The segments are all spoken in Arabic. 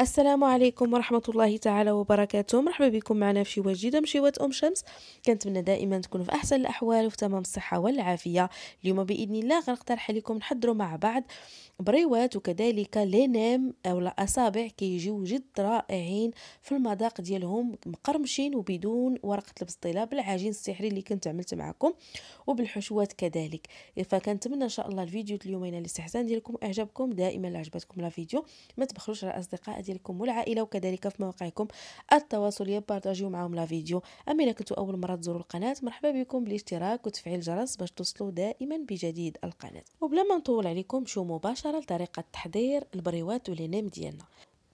السلام عليكم ورحمة الله تعالى وبركاته مرحبا بكم معنا في شوات جديدة من أم شمس كنتمنى دائما تكونوا في أحسن الأحوال وفي تمام الصحة والعافية اليوم بإذن الله غنقترح لكم نحضروا مع بعض بريوات وكذلك لينام أو الأصابع كيجيو جد رائعين في المذاق ديالهم مقرمشين وبدون ورقة البسطيلة بالعجين السحري اللي كنت عملت معكم وبالحشوات كذلك فكنتمنى إن شاء الله الفيديو اليومين ينال الاستحسان ديالكم إعجابكم دائما لعجبتكم الفيديو ما تبخلوش على أصدقائي ديالكم والعائله وكذلك في مواقعكم التواصليه بارطاجيو معهم لا فيديو اما الا كنتوا اول مره تزوروا القناه مرحبا بكم بالاشتراك وتفعيل الجرس باش توصلوا دائما بجديد القناه وبلا ما نطول عليكم شو مباشره لطريقه تحضير البريوات ولينام ديالنا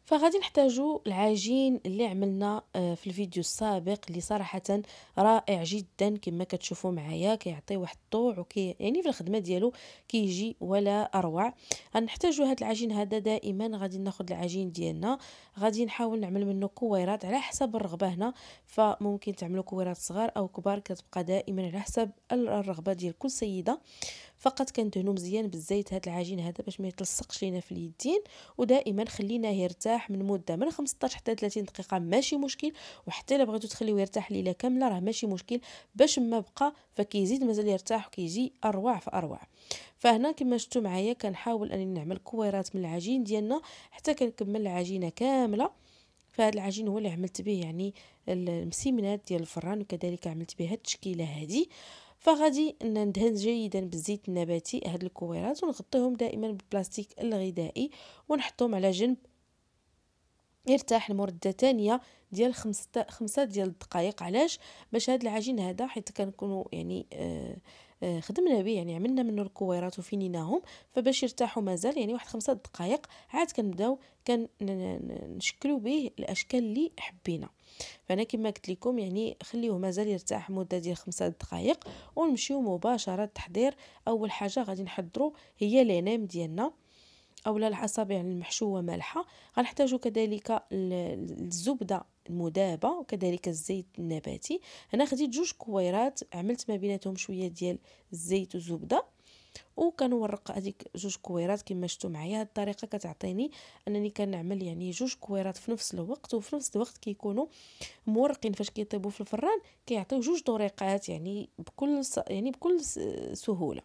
فغادي نحتاجو العجين اللي عملنا آه، في الفيديو السابق اللي صراحه رائع جدا كما كتشوفوا معايا كيعطي واحد الطوع وكي يعني في الخدمه ديالو كيجي ولا اروع غنحتاجو هذا العجين هذا دائما غادي ناخذ العجين ديالنا غادي نحاول نعمل منه كويرات على حسب الرغبه هنا فممكن تعملوا كويرات صغار او كبار كتبقى دائما على حسب الرغبه ديال كل سيده فقط كندهنو مزيان بالزيت هاد العجين هذا باش ما يتلصقش لينا في اليدين ودائما خليناه يرتاح من مده من 15 حتى 30 دقيقه ماشي مشكل وحتى الا بغيتو تخليوه يرتاح ليله كامله راه ماشي مشكل باش ما بقى فكيزيد مازال يرتاح وكيجي اروع فاروع فهنا كما شفتوا معايا كنحاول انني نعمل كويرات من العجين ديالنا حتى كنكمل العجينه كامله فهاد العجين هو اللي عملت به يعني المسيمنات ديال الفران وكذلك عملت به هاد التشكيله هذه فغادي ندهن جيدا بالزيت النباتي هاد الكويرات ونغطيهم دائما بالبلاستيك الغذائي ونحطهم على جنب يرتاح لمده ثانيه ديال خمسة خمسة ديال الدقائق علاش باش هاد العجين هذا حيت كنكونوا يعني آه آه، خدمنا به يعني عملنا منه الكويرات وفينيناهم فباش يرتاحوا مازال يعني واحد خمسة دقائق عاد كنبداو كنشكلوا به الاشكال اللي حبينا فانا كما قلت لكم يعني خليوه مازال يرتاح مده ديال خمسة دقائق ونمشيو مباشره تحضير اول حاجه غادي نحضروا هي لينام ديالنا اولا الاصابع يعني المحشوه مالحه غنحتاجو كذلك الزبده المذابه وكذلك الزيت النباتي هنا خديت جوج كويرات عملت ما بيناتهم شويه ديال الزيت والزبده وكنورق هذيك جوج كويرات كما شفتوا معايا هاد الطريقه كتعطيني انني كنعمل يعني جوج كويرات في نفس الوقت وفي نفس الوقت كيكونوا مورقين فاش كيطيبوا في الفران كيعطيو جوج طريقات يعني بكل يعني بكل سهوله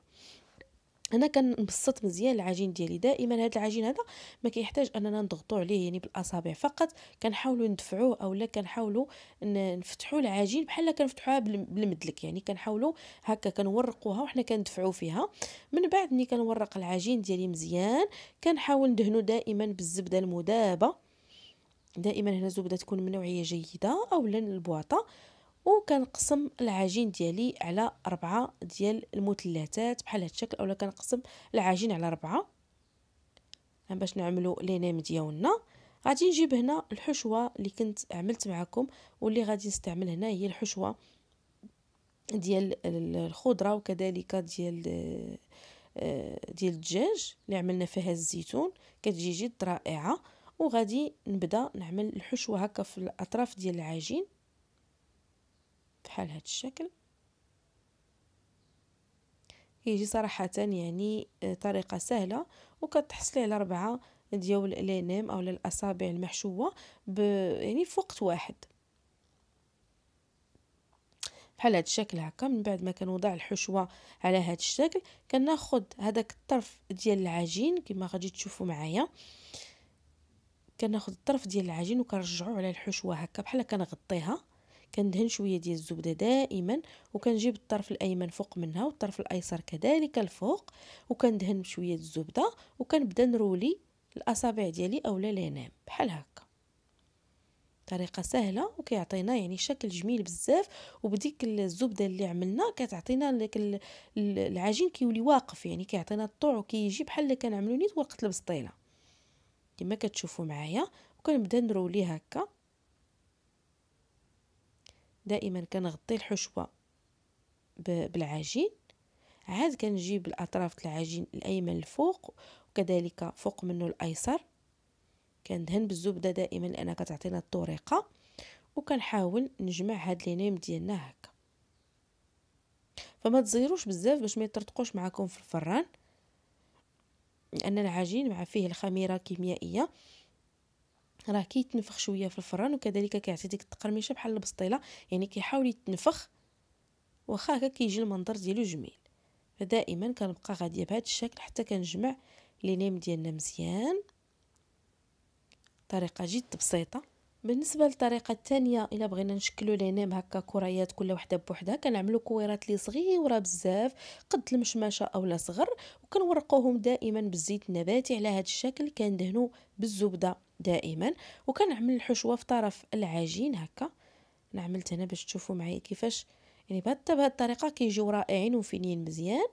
انا كنبسط مزيان العجين ديالي دائما هذا العجين هذا ما كيحتاج اننا نضغطو عليه يعني بالاصابع فقط كنحاولوا ندفعوه اولا كنحاولوا نفتحوا العجين بحال كنفتحوها بالمدلك يعني كنحاولوا هكا كنورقوها وحنا كندفعوا فيها من بعد ملي كنورق العجين ديالي مزيان كنحاول ندهنو دائما بالزبده المذابه دائما هنا الزبده تكون من نوعيه جيده اولا البواطه وكنقسم العجين ديالي على أربعة ديال المثلثات بحال هذا الشكل اولا كنقسم العجين على أربعة باش نعملو لينام ديالنا غادي نجيب هنا الحشوه اللي كنت عملت معكم واللي غادي نستعمل هنا هي الحشوه ديال الخضره وكذلك ديال آه، ديال الدجاج اللي عملنا فيها الزيتون كتجي جد رائعه وغادي نبدا نعمل الحشوه هكا في الاطراف ديال العجين بحال هاد الشكل كيجي صراحه يعني آه، طريقه سهله وكتحصلي على ربعه ديال لينيم اولا الاصابع المحشوه ب يعني في وقت واحد بحال هاد الشكل هكا من بعد ما كنوضع الحشوه على هاد الشكل كناخذ هذاك الطرف ديال العجين كما غادي تشوفوا معايا كناخذ الطرف ديال العجين وكنرجعوه على الحشوه هكا بحال كنغطيها كندهن شويه ديال الزبده دائما وكنجيب الطرف الايمن فوق منها والطرف الايسر كذلك الفوق وكندهن بشويه الزبده وكنبدا نرولي الاصابع ديالي اولا لينام بحال هكا طريقه سهله وكيعطينا يعني شكل جميل بزاف وبديك الزبده اللي عملنا كتعطينا داك العجين كيولي واقف يعني كيعطينا الطوع وكيجي بحال اللي كنعملو نيت وقت البسطيله كما كتشوفوا معايا وكنبدا نرولي هكا دائما كنغطي الحشوه بالعجين عاد كنجيب الاطراف العجين الايمن الفوق وكذلك فوق منه الايسر كندهن بالزبده دائما لان كتعطينا الطريقه وكنحاول نجمع هاد لينيم ديالنا هكا فما تزيروش بزاف باش ما يطرطقوش معكم في الفران لان العجين مع فيه الخميره كيميائيه راه كيتنفخ شويه في الفران وكذلك كيعطي ديك التقرميشه بحال البسطيله يعني كيحاول يتنفخ واخا هكا كيجي المنظر ديالو جميل فدائما كنبقى غاديه بهذا الشكل حتى كنجمع لي ديالنا مزيان طريقه جد بسيطه بالنسبه للطريقه الثانيه الا بغينا نشكلو لينيم هكا كريات كل وحده بوحدها كنعملو كويرات لي صغيره بزاف قد المشمشه اولا صغر وكنورقوهم دائما بالزيت النباتي على هذا الشكل كندهنو بالزبده دائما وكنعمل الحشوه في طرف العجين هكا انا عملت هنا باش تشوفوا معايا كيفاش يعني بهاد بهاد الطريقه كيجيو رائعين وفينين مزيان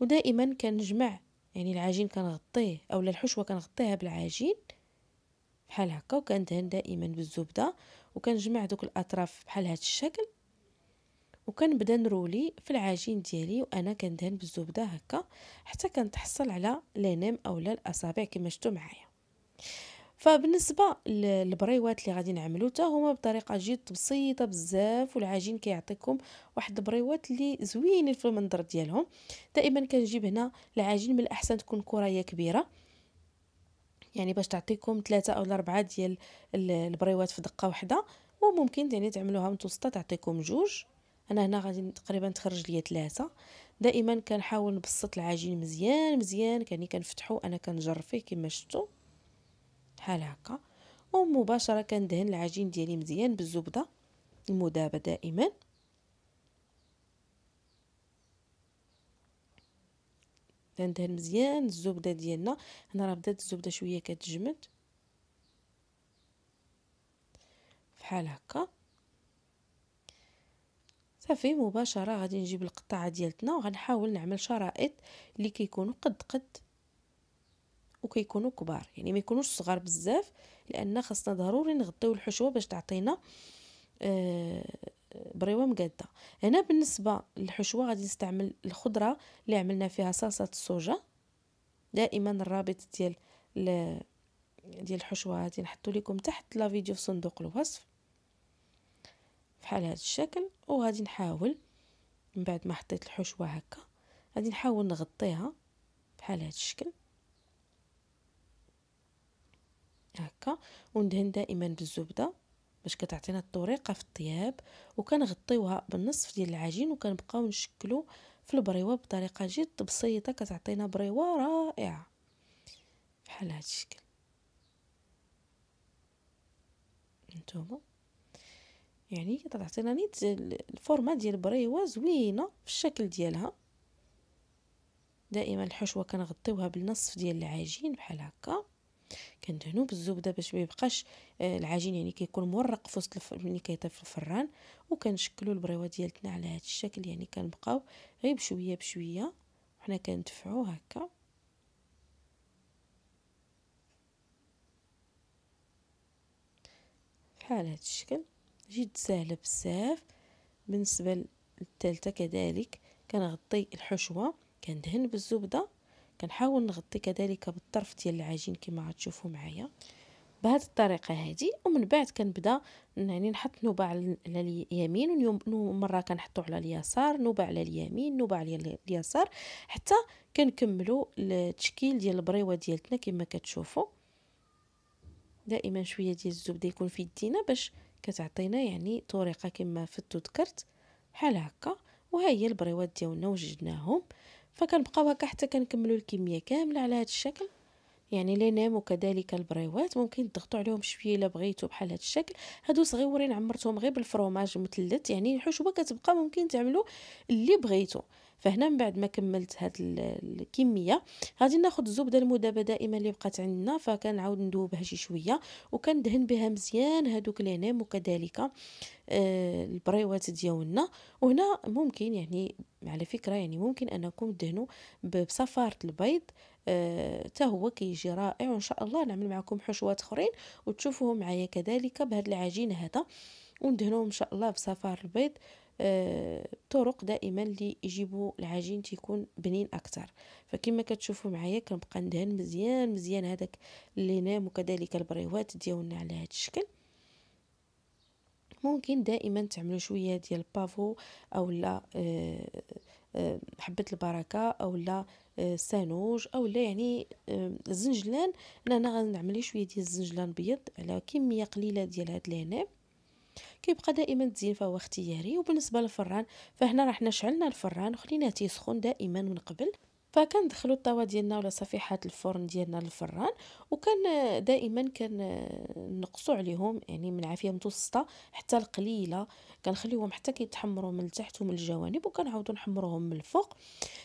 ودائما كنجمع يعني العجين كنغطيه اولا الحشوه كنغطيها بالعجين بحال هكا وكندهن دائما بالزبده وكنجمع دوك الاطراف بحال هاد الشكل وكنبدا نرولي في العجين ديالي وانا كندهن بالزبده هكا حتى كنتحصل على لينيم اولا الاصابع كما شفتوا معايا فبالنسبه للبريوات اللي غادي نعملو حتى هما بطريقه جد بسيطه بزاف والعجين كيعطيكم واحد البريوات اللي زوينين في المنظر ديالهم دائما كنجيب هنا العجين من الاحسن تكون كرايه كبيره يعني باش تعطيكم ثلاثة او اربعة ديال البريوات في دقه واحده وممكن يعني تعملوها متوسطه تعطيكم جوج انا هنا غادي تقريبا تخرج ليا ثلاثه دائما كنحاول نبسط العجين مزيان مزيان يعني كنفتحو انا كنجر فيه كما شفتوا بحال هكا ومباشره كندهن العجين ديالي مزيان بالزبده المذابه دائما كندهن مزيان الزبده ديالنا هنا راه بدات الزبده شويه كتجمد بحال هكا صافي مباشره غادي نجيب القطعه ديالتنا وغنحاول نعمل شرائط اللي كيكونوا قد قد وكيكونوا كبار يعني ما يكونوش صغار بزاف لان خاصنا ضروري نغطيو الحشوه باش تعطينا آه، بريوه مقاده هنا بالنسبه للحشوه غادي نستعمل الخضره اللي عملنا فيها صلصه الصوجه دائما الرابط ديال ديال الحشوه غادي نحطو لكم تحت لا فيديو في صندوق الوصف بحال هذا الشكل وغادي نحاول من بعد ما حطيت الحشوه هكا غادي نحاول نغطيها بحال هذا الشكل هكا وندهن دائما بالزبده باش كتعطينا الطريقه في الطياب وكنغطيوها بالنصف ديال العجين وكنبقاو نشكلو في البريوه بطريقه جد بسيطه كتعطينا بريوه رائعه بحال هذا الشكل نتوما يعني كتعطينا نيت الفورمه ديال البريوه زوينه في الشكل ديالها دائما الحشوه كنغطيوها بالنصف ديال العجين بحال هكا كندهنو بالزبده باش ما يبقاش آه، العجين يعني كيكون مورق في وسط ملي كيطيب في الفران وكنشكلوا البريوه ديالتنا على هذا الشكل يعني كنبقاو غير بشويه بشويه وحنا كندفعو هكا بحال هذا الشكل جد سهله بزاف بالنسبه للثالثه كذلك كنغطي الحشوه كندهن بالزبده كنحاول نغطي كذلك بالطرف ديال العجين كما غتشوفوا معايا بهذه الطريقه هذه ومن بعد كنبدا يعني نحط نوبه على اليمين ومره كنحطو على اليسار نوبه على اليمين نوبه على اليسار حتى كنكملوا التشكيل ديال البريوه ديالتنا كما كتشوفوا دائما شويه ديال الزبده يكون في يدينا باش كتعطينا يعني طريقه كما فتو ذكرت بحال هكا وها هي البريوات ديالنا وجدناهم فكنبقاو هكا حتى كنكملوا الكميه كامله على هذا الشكل يعني لينام وكذلك البريوات ممكن تضغطوا عليهم شويه الا بغيتوا بحال هذا الشكل هادو صغيورين عمرتهم غير بالفروماج مثلث يعني الحشوه كتبقى ممكن تعملوا اللي بغيتوا فهنا من بعد ما كملت هاد الكميه غادي ناخذ الزبده المذابه دائما اللي بقات عندنا فكنعاود ندوبها شي شويه وكندهن بها مزيان هادوك لينام وكذلك آه، البريوات ديالنا وهنا ممكن يعني على فكره يعني ممكن انكم تدهنوا بصفاره البيض حتى آه هو كيجي رائع وان شاء الله نعمل معكم حشوات اخرين وتشوفوه معايا كذلك بهذا العجين هذا وندهنوه ان شاء الله بصفار البيض آه، طرق دائما اللي يجيبوا العجين تيكون بنين اكثر فكما كتشوفوا معايا كنبقى ندهن مزيان مزيان هذاك نام وكذلك البريوات ديالنا على هذا الشكل ممكن دائما تعملوا شويه ديال البافو او لا آه، آه، حبه البركه او لا سانوج او لا يعني الزنجلان انا غنعمل شويه ديال الزنجلان بيض على كميه قليله ديال هاد العنب كيبقى دائما الزين فهو اختياري وبالنسبه للفران فهنا راه حنا شعلنا الفران وخليناه تيسخن دائما من قبل فكندخلوا الطاوه ديالنا ولا صفيحه الفرن ديالنا للفران وكان دائما نقصوا عليهم يعني من عافيه متوسطه حتى القليله خليهم حتى كيتحمروا من التحت ومن الجوانب عودوا نحمروهم من الفوق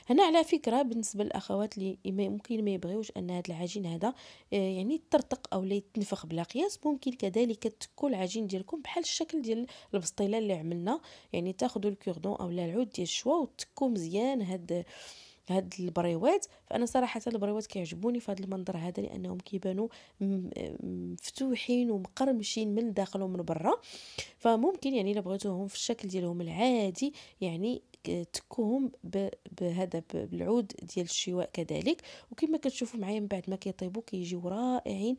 هنا على فكره بالنسبه للاخوات اللي ممكن ما يبغيوش ان هذا العجين هذا آه، يعني ترتق او لا يتنفخ بلا قياس ممكن كذلك تكون العجين ديالكم بحال الشكل ديال البسطيله اللي عملنا يعني تاخذوا الكوردون او العود ديال الشوا وتكو مزيان هاد هاد البريوات فانا صراحه البريوات كيعجبوني في هذا المنظر هذا لانهم كيبانوا مفتوحين ومقرمشين من الداخل ومن برا فممكن يعني الا بغيتوهم في الشكل ديالهم العادي يعني تكوهم بهذا بالعود ديال الشواء كذلك وكما كتشوفوا معايا من بعد ما كيطيبوا كيجيو رائعين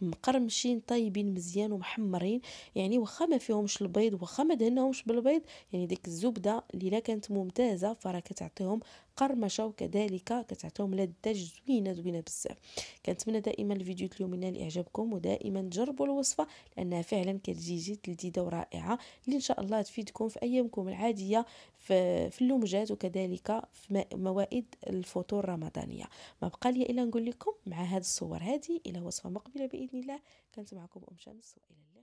مقرمشين طايبين مزيان ومحمرين يعني واخا ما فيهمش البيض واخا ما دهناهمش بالبيض يعني ديك الزبده اللي كانت ممتازه فراه كتعطيهم قرمشه وكذلك كتعطيهم لذه زوينه زوينه بزاف كنتمنى دائما الفيديو ينال اعجابكم ودائما جربوا الوصفه لانها فعلا كتجي جد لذيذه ورائعه اللي ان شاء الله تفيدكم في ايامكم العاديه في, في اللومجات وكذلك في موائد الفطور الرمضانيه ما بقى لي الا نقول لكم مع هاد الصور هذه الى وصفه مقبله باذن الله كانت معكم ام شمس والى اللقاء